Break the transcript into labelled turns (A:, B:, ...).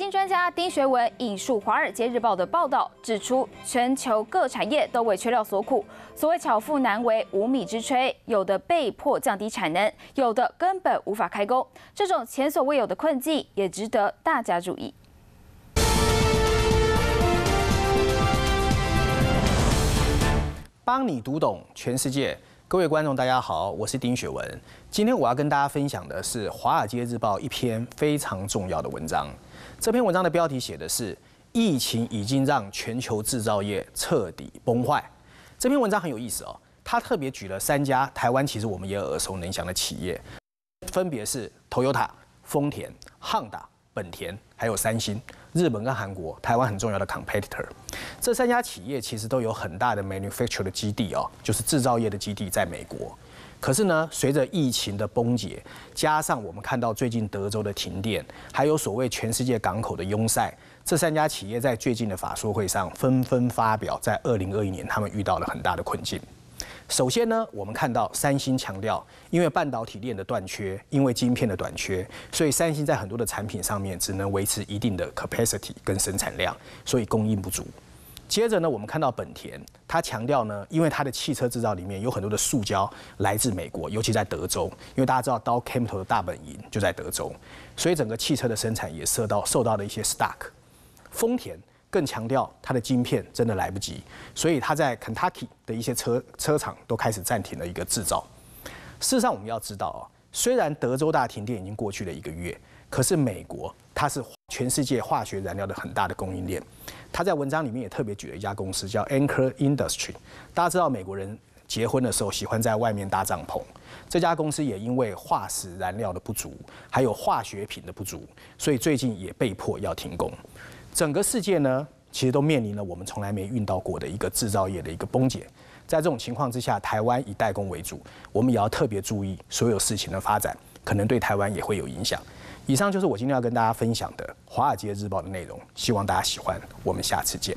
A: 新专家丁学文引述《华尔街日报》的报道，指出全球各产业都为缺料所苦。所谓巧妇难为无米之炊，有的被迫降低产能，有的根本无法开工。这种前所未有的困境也值得大家注意。
B: 帮你读懂全世界。各位观众，大家好，我是丁雪文。今天我要跟大家分享的是《华尔街日报》一篇非常重要的文章。这篇文章的标题写的是“疫情已经让全球制造业彻底崩坏”。这篇文章很有意思哦，它特别举了三家台湾，其实我们也耳熟能详的企业，分别是 Toyota、丰田、汉达、本田，还有三星。日本跟韩国、台湾很重要的 competitor，这三家企业其实都有很大的 m a n u f a c t u r e 的基地哦，就是制造业的基地在美国。可是呢，随着疫情的崩解，加上我们看到最近德州的停电，还有所谓全世界港口的拥塞，这三家企业在最近的法说会上纷纷发表，在二零二一年他们遇到了很大的困境。首先呢，我们看到三星强调，因为半导体链的断缺，因为晶片的短缺，所以三星在很多的产品上面只能维持一定的 capacity 跟生产量，所以供应不足。接着呢，我们看到本田，它强调呢，因为它的汽车制造里面有很多的塑胶来自美国，尤其在德州，因为大家知道刀 c a m i t a l 的大本营就在德州，所以整个汽车的生产也受到受到了一些 stock。丰田更强调它的晶片真的来不及，所以它在 Kentucky 的一些车车厂都开始暂停了一个制造。事实上，我们要知道啊，虽然德州大停电已经过去了一个月，可是美国它是全世界化学燃料的很大的供应链。他在文章里面也特别举了一家公司叫 Anchor Industry，大家知道美国人。结婚的时候喜欢在外面搭帐篷。这家公司也因为化石燃料的不足，还有化学品的不足，所以最近也被迫要停工。整个世界呢，其实都面临了我们从来没遇到过的一个制造业的一个崩解。在这种情况之下，台湾以代工为主，我们也要特别注意所有事情的发展，可能对台湾也会有影响。以上就是我今天要跟大家分享的《华尔街日报》的内容，希望大家喜欢。我们下次见。